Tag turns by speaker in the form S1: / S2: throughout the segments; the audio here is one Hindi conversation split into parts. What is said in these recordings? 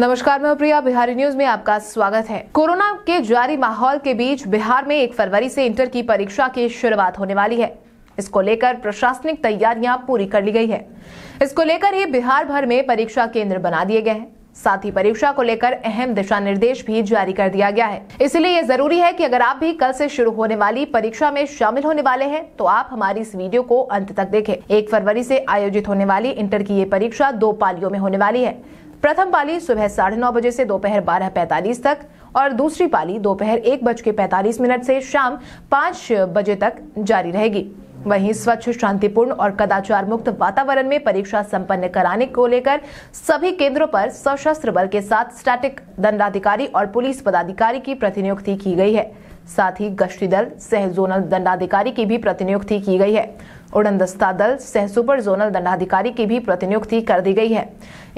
S1: नमस्कार मैं प्रिया बिहारी न्यूज में आपका स्वागत है कोरोना के जारी माहौल के बीच बिहार में एक फरवरी से इंटर की परीक्षा की शुरुआत होने वाली है इसको लेकर प्रशासनिक तैयारियां पूरी कर ली गई है इसको लेकर ही बिहार भर में परीक्षा केंद्र बना दिए गए हैं साथ ही परीक्षा को लेकर अहम दिशा निर्देश भी जारी कर दिया गया है इसलिए ये जरूरी है कि अगर आप भी कल से शुरू होने वाली परीक्षा में शामिल होने वाले हैं तो आप हमारी इस वीडियो को अंत तक देखें। एक फरवरी से आयोजित होने वाली इंटर की ये परीक्षा दो पालियों में होने वाली है प्रथम पाली सुबह साढ़े नौ बजे से दोपहर बारह पैंतालीस तक और दूसरी पाली दोपहर एक बज के पैंतालीस मिनट से शाम पाँच बजे तक जारी रहेगी वहीं स्वच्छ शांतिपूर्ण और कदाचार मुक्त वातावरण में परीक्षा संपन्न कराने को लेकर सभी केंद्रों पर सशस्त्र बल के साथ स्टैटिक दंडाधिकारी और पुलिस पदाधिकारी की प्रतिनियुक्ति की गई है साथ ही गश्ती दल सह जोनल दंडाधिकारी की भी प्रतिनियुक्ति की गई है उड़न दस्ता दल सह सुपर जोनल दंडाधिकारी की भी प्रतिनियुक्ति कर दी गई है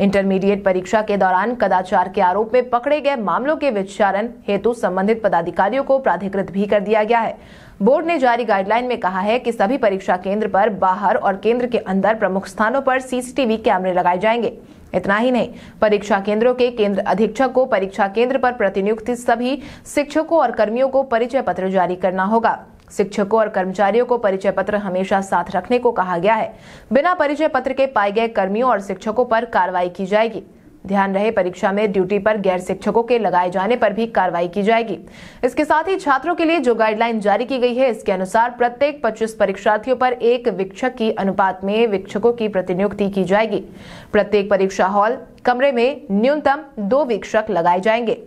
S1: इंटरमीडिएट परीक्षा के दौरान कदाचार के आरोप में पकड़े गए मामलों के विचारण हेतु संबंधित पदाधिकारियों को प्राधिकृत भी कर दिया गया है बोर्ड ने जारी गाइडलाइन में कहा है कि सभी परीक्षा केंद्र पर बाहर और केंद्र के अंदर प्रमुख स्थानों पर सीसीटीवी कैमरे लगाए जाएंगे इतना ही नहीं परीक्षा केंद्रों के केंद्र अधीक्षक को परीक्षा केंद्र पर प्रतिनियुक्त सभी शिक्षकों और कर्मियों को परिचय पत्र जारी करना होगा शिक्षकों और कर्मचारियों को परिचय पत्र हमेशा साथ रखने को कहा गया है बिना परिचय पत्र के पाए गए कर्मियों और शिक्षकों पर कार्रवाई की जाएगी ध्यान रहे परीक्षा में ड्यूटी पर गैर शिक्षकों के लगाए जाने पर भी कार्रवाई की जाएगी इसके साथ ही छात्रों के लिए जो गाइडलाइन जारी की गई है इसके अनुसार प्रत्येक पच्चीस परीक्षार्थियों पर एक विक्षक की अनुपात में विक्षकों की प्रतिनियुक्ति की जाएगी प्रत्येक परीक्षा हॉल कमरे में न्यूनतम दो वीक्षक लगाए जाएंगे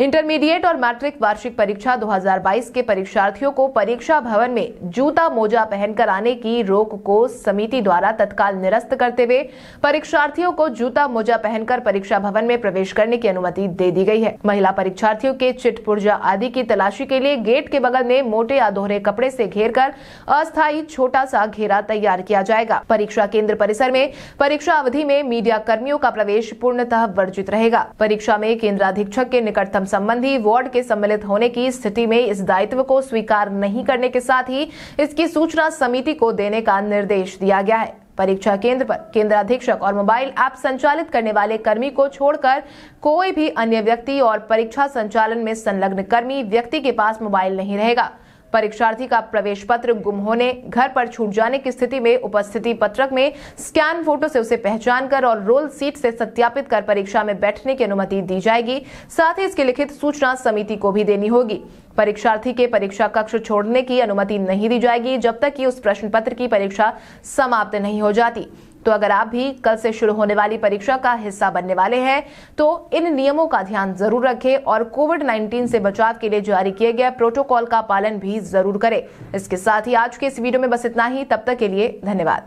S1: इंटरमीडिएट और मैट्रिक वार्षिक परीक्षा 2022 के परीक्षार्थियों को परीक्षा भवन में जूता मोजा पहनकर आने की रोक को समिति द्वारा तत्काल निरस्त करते हुए परीक्षार्थियों को जूता मोजा पहनकर परीक्षा भवन में प्रवेश करने की अनुमति दे दी गई है महिला परीक्षार्थियों के चिट पुर्जा आदि की तलाशी के लिए गेट के बगल में मोटे या दोहरे कपड़े ऐसी घेर कर अस्थायी छोटा सा घेरा तैयार किया जाएगा परीक्षा केंद्र परिसर में परीक्षा अवधि में मीडिया कर्मियों का प्रवेश पूर्णतः वर्जित रहेगा परीक्षा में केंद्र अधीक्षक के निकटतम संबंधी वार्ड के सम्मिलित होने की स्थिति में इस दायित्व को स्वीकार नहीं करने के साथ ही इसकी सूचना समिति को देने का निर्देश दिया गया है परीक्षा केंद्र पर केंद्र अधीक्षक और मोबाइल ऐप संचालित करने वाले कर्मी को छोड़कर कोई भी अन्य व्यक्ति और परीक्षा संचालन में संलग्न कर्मी व्यक्ति के पास मोबाइल नहीं रहेगा परीक्षार्थी का प्रवेश पत्र गुम होने घर पर छूट जाने की स्थिति में उपस्थिति पत्रक में स्कैन फोटो से उसे पहचान कर और रोल सीट से सत्यापित कर परीक्षा में बैठने की अनुमति दी जाएगी साथ ही इसकी लिखित सूचना समिति को भी देनी होगी परीक्षार्थी के परीक्षा कक्ष छोड़ने की अनुमति नहीं दी जाएगी जब तक कि उस प्रश्न पत्र की परीक्षा समाप्त नहीं हो जाती तो अगर आप भी कल से शुरू होने वाली परीक्षा का हिस्सा बनने वाले हैं तो इन नियमों का ध्यान जरूर रखें और कोविड 19 से बचाव के लिए जारी किए गए प्रोटोकॉल का पालन भी जरूर करें इसके साथ ही आज के इस वीडियो में बस इतना ही तब तक के लिए धन्यवाद